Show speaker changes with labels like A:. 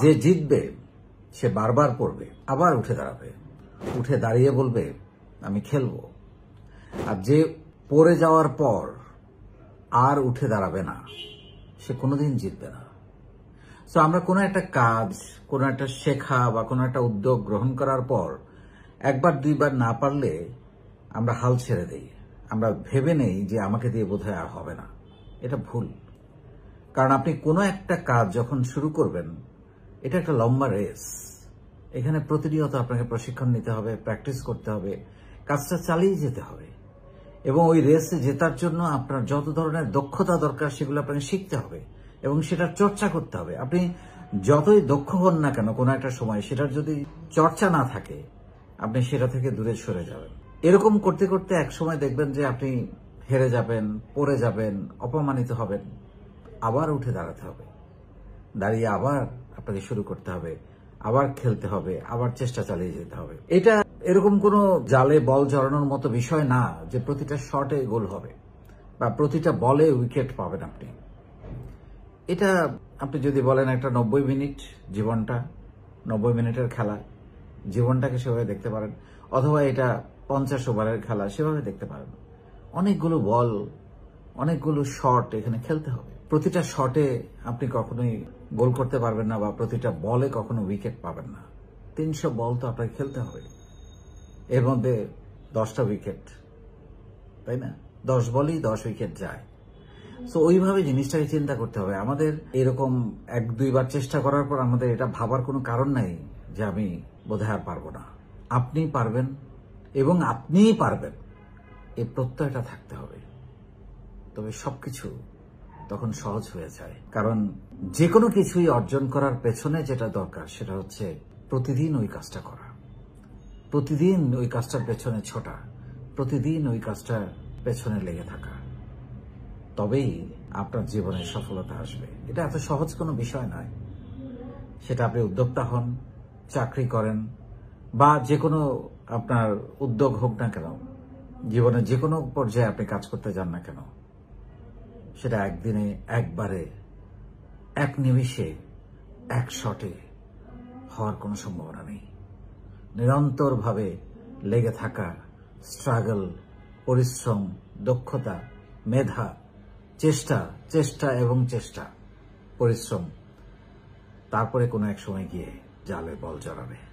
A: যে জিতবে সে বারবার পড়বে আবার উঠে দাঁড়াবে উঠে দাঁড়িয়ে বলবে আমি খেলব আর যে পড়ে যাওয়ার পর আর উঠে দাঁড়াবে না সে কোনোদিন জিতবে না তো আমরা কোনো একটা কাজ কোনো একটা শেখা বা কোনো একটা উদ্যোগ গ্রহণ করার পর একবার দুইবার না পারলে আমরা হাল ছেড়ে দিই আমরা ভেবে নেই যে আমাকে দিয়ে বোধহয় আর হবে না এটা ভুল কারণ আপনি কোনো একটা কাজ যখন শুরু করবেন এটা একটা লম্বা রেস এখানে প্রতিনিয়ত আপনাকে প্রশিক্ষণ নিতে হবে প্র্যাকটিস করতে হবে কাজটা চালিয়ে যেতে হবে এবং ওই রেসে জেতার জন্য আপনার যত ধরনের দক্ষতা দরকার সেগুলো আপনাকে শিখতে হবে এবং সেটার চর্চা করতে হবে আপনি যতই দক্ষ হন না কেন কোনো একটা সময় সেটার যদি চর্চা না থাকে আপনি সেটা থেকে দূরে সরে যাবেন এরকম করতে করতে এক সময় দেখবেন যে আপনি হেরে যাবেন পড়ে যাবেন অপমানিত হবেন আবার উঠে দাঁড়াতে হবে দাঁড়িয়ে আবার আপনাকে শুরু করতে হবে আবার খেলতে হবে আবার চেষ্টা চালিয়ে যেতে হবে এটা এরকম কোনো জালে বল জড়ানোর মতো বিষয় না যে প্রতিটা শটে গোল হবে বা প্রতিটা বলে উইকেট পাবেন আপনি এটা আপনি যদি বলেন একটা নব্বই মিনিট জীবনটা নব্বই মিনিটের খেলা জীবনটাকে সেভাবে দেখতে পারেন অথবা এটা পঞ্চাশ ওভারের খেলা সেভাবে দেখতে পারেন অনেকগুলো বল অনেকগুলো শট এখানে খেলতে হবে প্রতিটা শটে আপনি কখনোই গোল করতে পারবেন না বা প্রতিটা বলে কখনো উইকেট পাবেন না তিনশো বল তো আপনাকে খেলতে হবে এর মধ্যে দশটা উইকেট তাই না দশ বলেই দশ উইকেট যায় সো ওইভাবে জিনিসটাকে চিন্তা করতে হবে আমাদের এরকম এক দুইবার চেষ্টা করার পর আমাদের এটা ভাবার কোনো কারণ নাই যে আমি বোধহয় আর পারবো না আপনি পারবেন এবং আপনিই পারবেন এই প্রত্যয়টা থাকতে হবে তবে সব কিছু তখন সহজ হয়ে যায় কারণ যে কোনো কিছুই অর্জন করার পেছনে যেটা দরকার সেটা হচ্ছে প্রতিদিন ওই কাজটা করা প্রতিদিন ওই কাজটার পেছনে ছোটা প্রতিদিন ওই কাজটার পেছনে লেগে থাকা তবেই আপনার জীবনে সফলতা আসবে এটা এত সহজ কোনো বিষয় নয় সেটা আপনি উদ্যোক্তা হন চাকরি করেন বা যে কোনো আপনার উদ্যোগ হোক না কেন জীবনে যে কোনো পর্যায়ে আপনি কাজ করতে যান না কেন সেটা একদিনে একবারে এক নিমিষে এক শটে হওয়ার কোনো সম্ভাবনা নেই নিরন্তরভাবে লেগে থাকা স্ট্রাগল পরিশ্রম দক্ষতা মেধা চেষ্টা চেষ্টা এবং চেষ্টা পরিশ্রম তারপরে কোনো এক সময় গিয়ে জালে বল জড়াবে